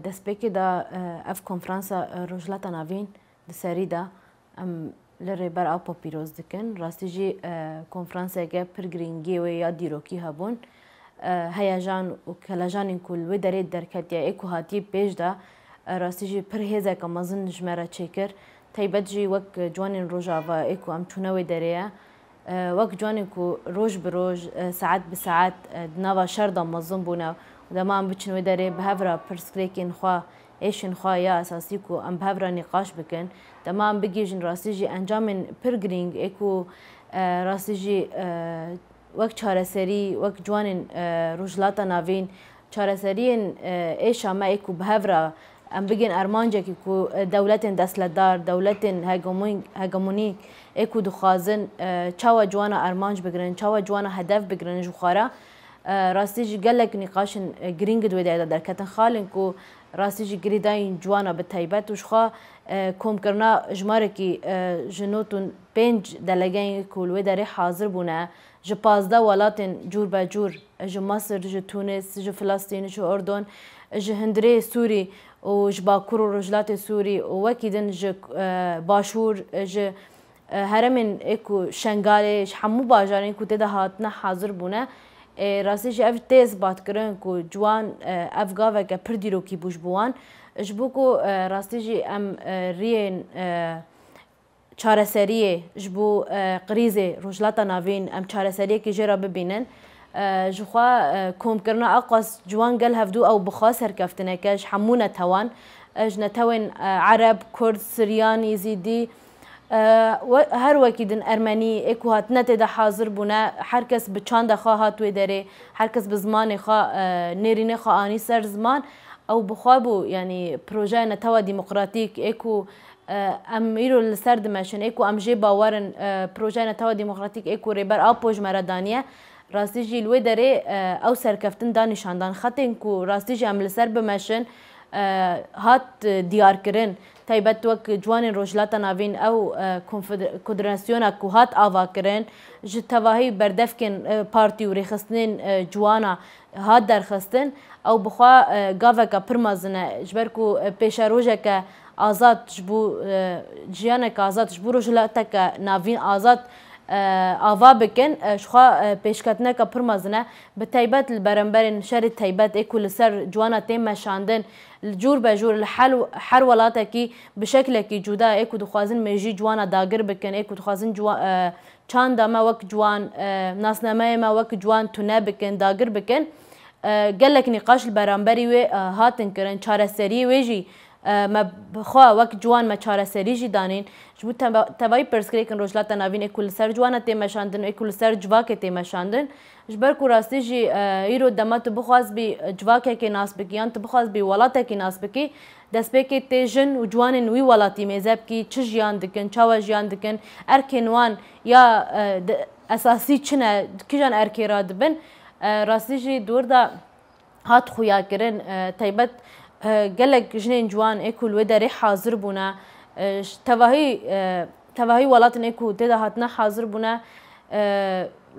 Despre că da ev konferansa rojlata navîn di serî de em li rêber apo pîroz dikin. Rastî jî konferanseke pir giringiyê wê ya e dîrokî hebûn. Heyejan û kelejanên ku wê derê derketiye ê e ku hatiye pêş de rastî jî pir hêzeka mezin ji me re çêkir. Taybet jî wek ciwanên rojava ê e ku em çûne wê derê ye. وەک جوانێک و ڕۆژ بڕۆژ سعات بسعات ناوا شەردا مەزم بوونە دەمان بچنەوە دەرێ بەهەورا پرسکرێکین خوا ئێشن خوا یا ئەساسی و ئەم هەورانی قاش بکەن دەمان بگیژن ڕاستیژی ئەنجامن پرگرنگ ئێک و ڕاستیژی وەک چارەسەری وەک جوانین ڕژلاتە ناوین چارەسەریین ئێشامە ئێک و بەهەورا ئەم بگەن ئەرمانجێکی و دەولەتین دەستلەدار دەولەتین هەگەمونی ئێک و دخوازن چاوە جوانە ئەرمانج بگرن چاوە جوانە هەدەف بگرن ژوخوارە راستیج گلک نقاش گرینگ دوی دا در کتن خالن کو راستیج گریداین جوانا به تایبت وش خوا کم کرنا جماره کی جنوتون پنج دلگین کولوی داره حاضر بونه ج پازده ولاتن جور به جور ج مصر ج تونس ج فلسطین ج اردن ج هندره سوری و ج باکور و رجلات سوری و وکیدن ج باشور ج هرمن اکو شنگاله ج همو باجارین کو تده هاتنه حاضر بونه Eh, راستی جی اف تیز بات کرن کو جوان eh، اف گاوه که پر دیروکی بوش بوان جبو کو eh، راستی جی ام رین چارەسەریە ji بۆ قریزê rojlata navên em çarەسەریekî jê re bibînin ji xwa komkirina aqas ciwan gel hevdû ew bixwa serkeftineke ji hemû netewan ji netewên ereb kurd siryan êzîdî هر وکی دن ارمنی اکو هات نته ده حاضر بونه هر کس به چند خواه هات و داره هر کس به زمان خواه نرینه خواه آنی سر زمان او بخوابو یعنی پروژه نتوا دموکراتیک اکو ام ایرو لسر دمشن اکو ام جی باورن پروژه نتوا دموکراتیک اکو ریبر آپوش مردانیه راستی جی لوی داره او سرکفتن دانشاندان خطین کو راستی جی ام لسر بمشن هات دیارکردن تایبەت وەک جوانین ڕۆژلاتە ناوین ئەو کودرنسیۆنا کو هات ئاواکردن ji tevahî berdevkên partî û rêxistinên ciwana hat derxistin ew bixwa gaveka pir mezine ji ber ku pêşe rojeke azad ji bo jiyaneke azad ji bo rojlateke navîn azad آوا بکن شخوا پیشکتنه که پر مزنه به تایبت البرنبرین شر تایبت اکو لسر جوانا تیم مشاندن جور به جور الحل هر ولاته کی به شکل کی جدا اکو دخوازن میجی جوانا داگر بکن اکو دخوازن جوان چاند ما وک جوان ناسنامه ما وک جوان تونه بکن داگر بکن گلک نقاش البرنبری و هاتن کرن چاره سری ویجی ما خو وک جوان ما چاره سری جی دانین جبو توای پرسکری کن روجلاتا ناوین اکول سر جوان ته مشاندن اکول سر جواک ته مشاندن جبر کو راستی جی ایرو دمت بخواز بی جواک کې ناس بکیان ته بخواز بی ولاته کې ناس بکی دست به کې تیجن او جوان نوی ولاتی میزب کې چ ژوند دکن چاوا ژوند دکن ارکنوان یا اساسی چنه کجان ارکی را دبن راستی جی دور دا هات خویا کرن تایبت گەلێک ژنێن جوان ئێک و لێ دەرێ حاضر بوونە تەواهی تەواهی وڵاتنێک و تێدا هاتنە حاضر بوونە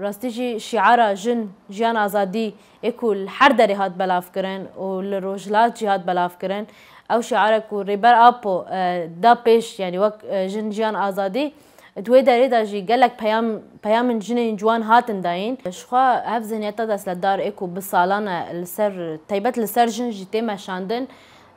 ڕاستیژی شیعرا ژن ژیان ئازادی ئێک و هەر دەری هات بەلافکردن و لە ڕۆژلات جیهات بەلافکردن ئەو شعرە و ڕێبەر ئاپۆ دا پێش ینی وەک ژن ژیان ئازادی دويدا ريدا جي قالك بيام بيام جنين جوان هاتن داين شخوا هفزن يتدس للدار ايكو بالصالانة السر تيبت السر جن جي تيما شاندن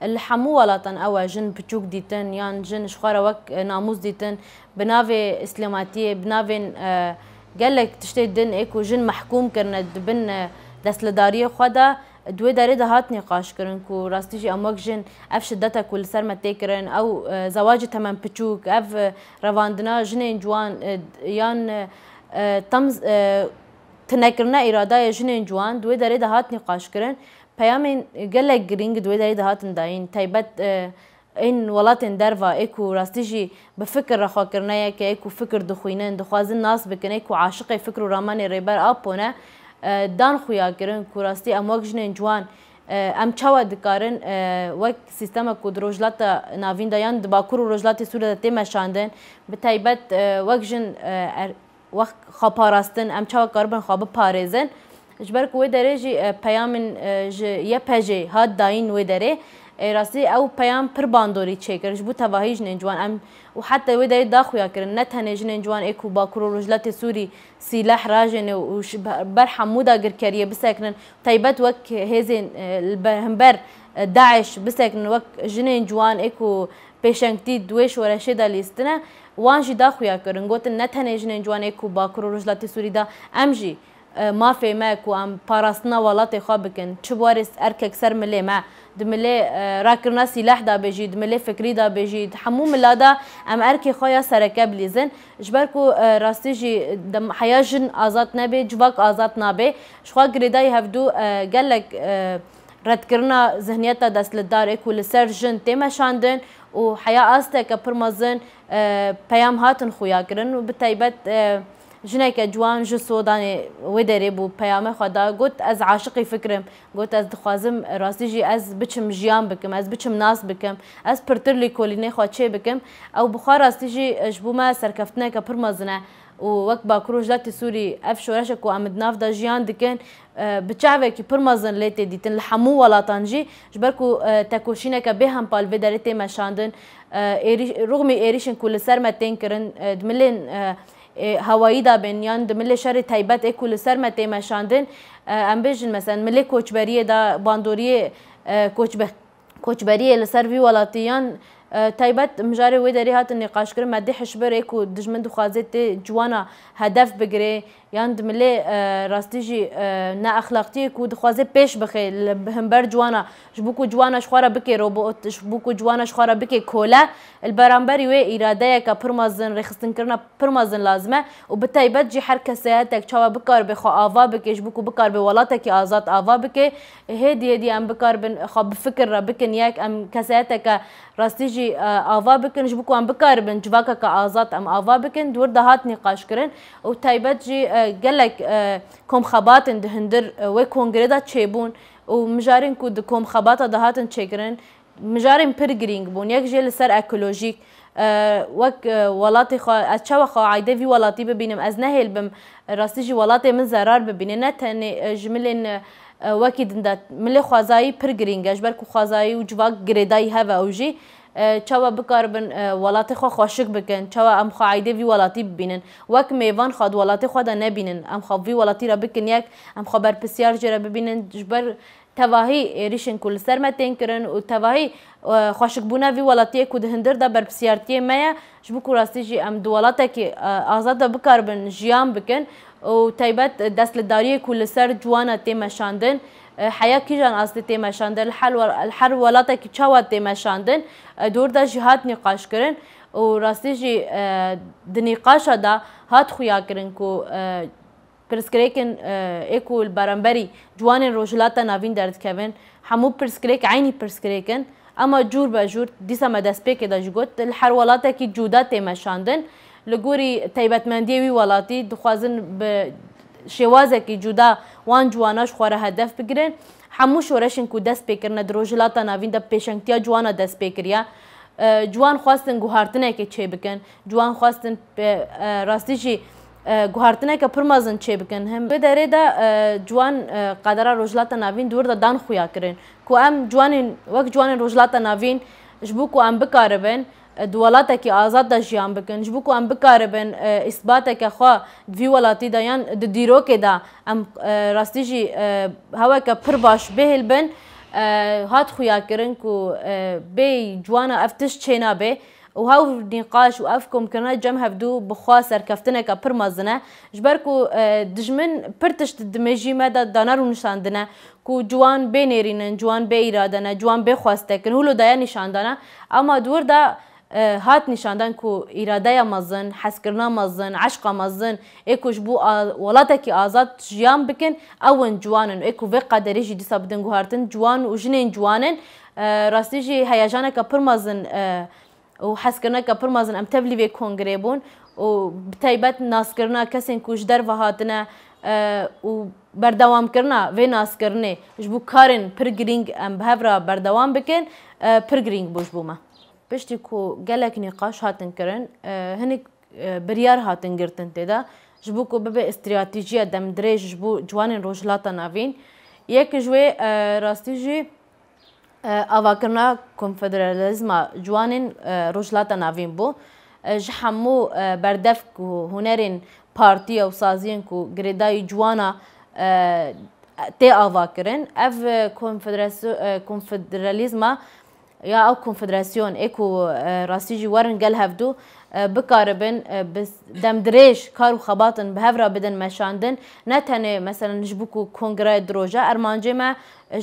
الحمو ولاتن اوا جن بچوك ديتن يان جن شخوا روك ناموس ديتن بنافي اسلاماتية بنافي آه قالك تشتي دن ايكو جن محكوم كرنا دبن دس لدارية خدا دوی داره دهات نقاش کردن کو راستیجی اموک جن اف شدتا کل سر متی کردن او زواج تمام پچوک اف رواندنا جن جوان یان تمز تنکرنا اراده جن جوان دوی داره دهات نقاش کردن پیام گلک گرینگ دوی داره دهات انداین تایبت این ولاتن دروا اکو راستیجی به فکر رخوا کرنه که اکو فکر دخوینن دخوازن ناس بکنه اکو عاشق فکر و رامان ریبر آپونه دان خویا کرن کوراستی ام وک جنین جوان ام چاوا دکارن وک سیستم کو دروجلات ناوین دایان د باکور روجلات سوره ته مشاندن به تایبت وک جن وقت خپاراستن ام چاوا کاربن خواب پارزن جبر کو درجه پیامن یه پجه هات داین و دره راستی ئەو پەیان پر باندۆری چێکرش بوو تەواهی ژنێن جوان ئەم و حتى ویدای داخویاکردن نە تەنێ ژنێن جوان ئێک و باکوڕ و ڕژلەتی سووری سیلاح ڕاژێنێ و بەر هەموودا گرکەریە بسێکنن تایبەت وەک هێزێن هەمبەر داعش بسێکنن وەک ژنێن جوان ئێک و پێشەنگتی دوێ شوەرەشێدا لیستنە وان جی داخویاکردن گوتن نە تەنێ ژنێن جوانێک و باکوڕ و ڕژلاتی سووریدا ئەم ژی مافê me ku em parastina welatê xwe bikin çi warê erkek ser milê me di milê e, rakirina sîleh dabê jî di milê fikrî dabê jî di hemû milada em erkê xwe ya sereke bilîzin ji ber ku e, rastî jî heya jin azad nebe civak azad nabe ji xwe girêdayî hevdû e, gelek redkirina zihniyeta destlidarê ku li ser jin tê meşandin û heya asteke pir mezin peyam hatin xuya kirin û bi taybet ژنێکە جوان ji سۆدانê wê derê bû peyame xwe da got ez عاشقی fikirim got ez dixwazim rastî jî ez biçim jiyan bikim ez biçim nas bikim ez pirtir lê kolînê xwe çê bikim ew bixwa rastî jî ji bo me serkeftineke pir mezin e û wek bakuroj datê Sûrî ev şoreşek ku em di nav da jiyan dikin bi çavekî pir mezin lê tê dîtin li hemû welatan jî ji ber ku tekoşîneke bêhempal vê derê tê meşandin rûmî êrîşin ku li ser me tên kirin di milên هوایی دابن یان د ملی شر تایبەت ێک و li ser me têmeşandin em bêjin mesen milê koçberiyê da bandoriyê koçberiyê li ser vî welatiyan تایبەت مژارê wê derê hatin nêqaşkirin me dê hişbirê ku dijmin dixwaze tê ciwana hedef bigirê یان دملێ ڕاستیژی نااخلاقتی و دخوازێ پێش بخێ هەمبەر جوانە ژبوو و جوانە شخوارە بکێ ڕۆبش بوو و جوانە شخوارە بکێ کۆلە بەرامبەری وێ ئیرادەیەکە پرمازن ڕێخستنکردە پرمازن لازمە و بتایبەت جی هەر کەسەیەتێک چاوە بکار بێخوا ئاوا بکێش بوو و بکار بێ وڵاتێکی ئازاد ئاوا بکێ هێدیە دی ئەم بکار بن خوا بفکرە بکن یەک ئەم کەسەتەکە ڕاستیژی ئاوا بکن ژ بکوان بکار بن جواکەکە ئازاد ئەم ئاوا بکن دوور دەهات نیقاشکردن و تایبەت جی gelek komxebatên di hindir wê kongrê da çêbûn û mijarên ku di komxebata da hatin çêkirin mijarên pir girîng bûn yek jê li ser ekolojîk وەک وڵاتی ez çawa xwe aydê vî welatî bibînim ez nehêlbim rastî jî welatê min zerar bibîne ne tenê ji milên wekî dinda milê xwazayî pir girîng e ji ber ku xwazayî û civak girêdayî heve ew jî چاوا بکاربن ولاتی خو خوشک بکن چاوا ام خو عیده وی ولاتی ببینن وک میوان خو ولاتی خو دا نبینن ام خو وی ولاتی را بکن یک ام خو بر پسیار جره ببینن جبر تواهی ریشن کل سر متین کرن و تواهی خوشک بونا وی ولاتیه کود هندر دا بر پسیارتیه میا جبو کراستی جی ام دولاتا که آزاد بکاربن جیان بکن و تایبت دستلداری کل سر جوانا تیمه شاندن حیا کیجان از دی تیما شاندن هر ولاتا که چاوا تیما شاندن دور دا جی هات نقاش کرن و راستی جی د نقاشا دا هات خویا کرن کو پرسکریکن ایکو البرنبری جوان روجلاتا ناوین درد کبن همو پرسکریک عینی پرسکریکن اما جور به جور دیسا مدست پی که دا جگوت هر ولاتا که جودا تیما شاندن لگوری تیبتمندی وی ولاتی دخوازن به شێوازێکی جودا وان جواناش خوارە هەدەف بگرن هەموو شۆرەشن و دەست پێکردنە درۆژلاتە ناویندە پێشنگتیا جوانە دەست پێکریا جوان خواستن گوهارتنێکی چێ بکەن جوان خواستن ڕاستیژی گوهارتنێکە پرمەزن چێ بکەن هەم بە دەرێدا جوان قادرا ڕۆژلاتە ناوین دووردا دان خویا کردن کو ئەم جوانین وەک جوانین ڕۆژلاتە ناوین ji bo ku em bikaribin دولتێکی ئازاد دەژیان بکەن ji بکو ئەم بکاربن ئیسباتێکە خوا دوی وڵاتی دایان di dîrokêda ئەم rastî jî heweke pir baş bêhêl bin هات xuyakirin ku bê ciwana ev tiş çêna bê û hew nîqaş û ev komkirina cem hevdû bixwa serkeftineka pir mezin e ji ber ku dijmin pir tişt dimêjî me de daner û nişandine ku ciwan bê nêrînin ciwan bê îradene ciwan bê xwastekin hûlo daye nîşandane ama dûr de هات نشاندن کو اراده مزن حس کرنا مزن عشق مزن اکوش بو ولاته کی آزاد جیان بکن اون جوانن اکو وی قدری جی دیسا بدن گوهرتن جوان و جنین جوانن راستی جی هیجانا که پر مزن و حس کرنا که پر مزن ام تبلی وی کنگری بون و بتایبت ناس کرنا کسین کوش در وهاتنه و بردوام کرنا و ناس کرنه جبو کارن پر گرینگ ام بهورا بردوام بکن پر گرینگ بوش بومه پشتی کو گلک نقاش هاتن کرن هنک بریار هاتن گرتن تیدا جبو کو ببه استراتیجیا دم دریج جبو جوان روجلاتا ناوین یک جوی راستی جی اواکرنا کنفدرالیزما جوان روجلاتا ناوین بو جحمو بردف کو هنرین پارتی او سازین کو گریدای جوانا تی آوا کرن اف کنفدرالیزما یا ئەو کۆنفدراسیۆن ئێک و ڕاستیژی وەرن گەل هەفتوو بکاربن دەمدرێژ کار و خەباتن بە هەورا بدن مەشاندن نەتەنێ مەسەرنج بوو و کۆنگرای درۆژە ئەرمانجێمە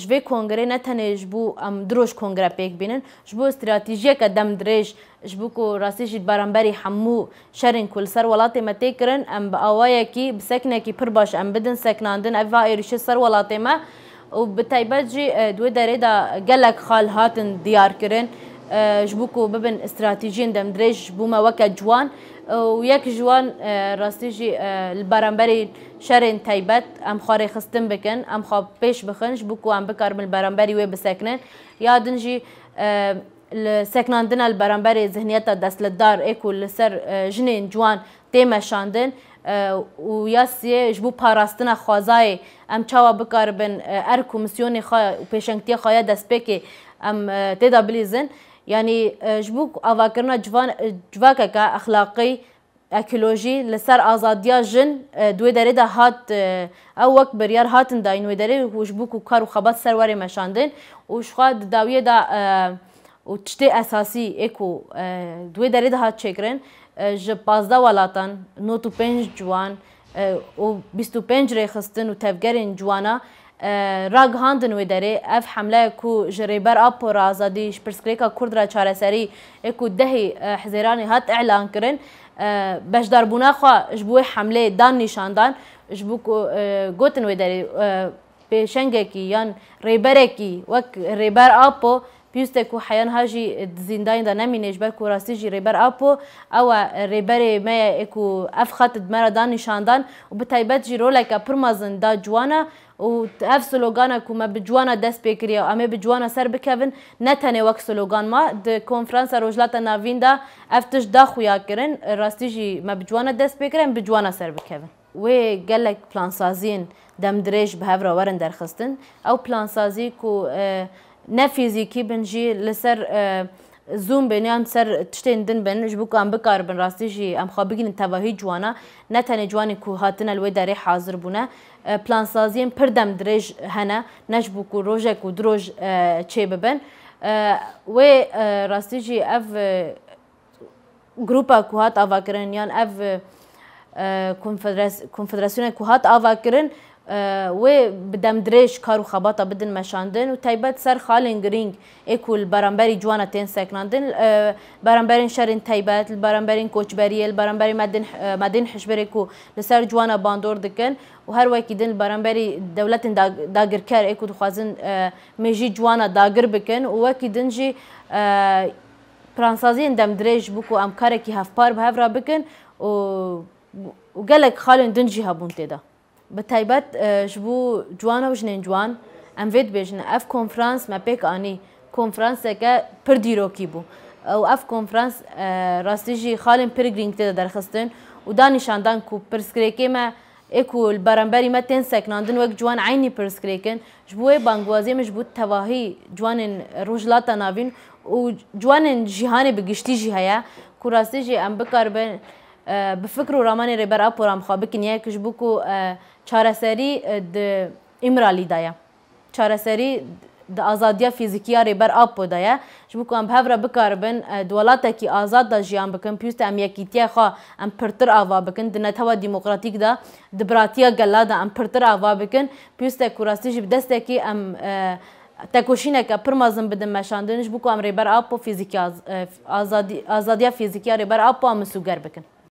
ژێ کۆنگرێ نەتەنێژ بوو ئەم درۆژ کۆنگرە پێک بینن ژ بۆ استراتیژیەکە دەم درێژ ji bû ku rastîjî baramberî hemû şerên ku li ser welatê me tê kirin em bi awayekî bi sekinekî pir baş em bidin seknandin ev va êrişê ser welatê me و بتایبەت جی دوێ دەرێدا gelek xal hatin diyarkirin ji bû ku bibin استراتیژیên demdirêj bûme weke ciwan û yek jiwan rastî jî li beremberê şerên taybet em xwarê xistin bikin em xwa pêş bixin ji bû ku em bikarbin li beremberî wê bisekinin ya din jî li seknandina li beremberê zihniyeta destletdar ê ku li ser jinên ciwan tê meşandin و یاسی جبو پاراستنا خوازای ام چاوا بکاربن ار کمیسیون خا و پیشنگتی خایا دست پکه ام تدا بلیزن یعنی جبو اواکرنا جوان جواکا که اخلاقی اکولوژی لسر آزادیا جن دوی دره ده هات او وک بریار هاتن داین وی دره وش بو کو کار و خبات سروری مشاندن و شخوا داویه دا و تشتی اساسی اکو دوی دره ده هات چکرن Eh, ji 15 welatan 95 ciwan eh, û 25 rê xistin û tevgerên ciwana eh, ragihandin wê derê ev hemle ku ji rêber a pora azadî ji pirsgirêka Kurd ra çareserî ê ku dehê hizêranê hat elan kirin beşdarbûna xwe ji bo wê hemlê dan nîşandan ji bo ku gotin wê derê pêşengekî yan rêberekî wek rêber apo بيوسته كو حيان هاجي زندان دا نمي نجبر كو راستيجي ريبر أبو أو ريبر ما إكو أفخت دمرا دان نشاندان وبتايبت جي رولك برمزن دا جوانا و اف سلوگانا کو ما بجوانا دست بکریا و امه بجوانا سر بکوین نه تنه وک سلوگان ما د کنفرانسا روجلاتا ناوین دا افتش دا خویا کرن راستی جی ما بجوانا دست بکرن بجوانا سر بکوین و گلک پلانسازین دم درێژ بەهەورە وەرن دەرخستن ئەو پلانسازی و نه فیزیکی بن جی لسر زوم بن یان سر تشتین دن بن جبو کام بکار بن راستی جی ام خواب بگین تباهی جوانا نه تنه جوانی کو هاتن الوی داری حاضر بونه پلان سازیم پردم درج هنه نجبو کو روژه کو دروژ چه ببن و راستی جی اف گروپا کو هات آواکرن یان اف کنفدراسیون کو هات آواکرن و بدم درێژ کار و خەباتە بدن مەشاندن و تایبەت سەر خاڵین گرنگ ئێکول بەرەمبەری جوانە تێن سەکناندن بەرەمبەرین شەرین تایبەت بەرەمبەرین کۆچبەریل بەرەمبەری مەدین حشبێک و لەسەر جوانە باندۆر دکن و هەروەکی دن بەرەمبەری دەولەتین داگرکار ئێک و دخوازن مێژی جوانە داگر بکن و وەکی دنجی پرانسازیین دەم درێژ بکو ئەم کارێکی هەفپار بە هەورا بکن و gelek xalên din jî hebûn tê de. بتایبەت ji بوو جوان و ژنên جوان em vê dibêjin ev konferans me pêk anî konferanseke pir dîrokî bû ew ev konferans rastî jî xalên pir girîng tê de derxistin û da nîşandan ku pirsgirêkê me ê ku li beremberî me tên seknandin wek ciwan eynî pirsgirêkin ji bo wê bangwaziyê min ji bû tevahî ciwanên rojlata navîn û ciwanên jihanê bi giştî jî heye ku rastî jî em bikaribin بفكر رامان ريبر اب ورام خابكن يا كشبوكو چارەسەری ئیمرالیدایە چارەسەری ئازادیا فیزیکیا رێبەر ئاپۆدایە ji بکو em hevra bikaribin welatekî azad da jiyan bikin pûst em yekîtiye xwe em pirtir ava bikin di netewa demokratîk da di biratiya gela da em pirtir ava bikin pûstek ku rastî ji bi destekî em tekoşîneke pir mezin bidin meşandin ji bikku em rêber apo fîzikya azadiya fîzikya rêber apo em min sûger bikin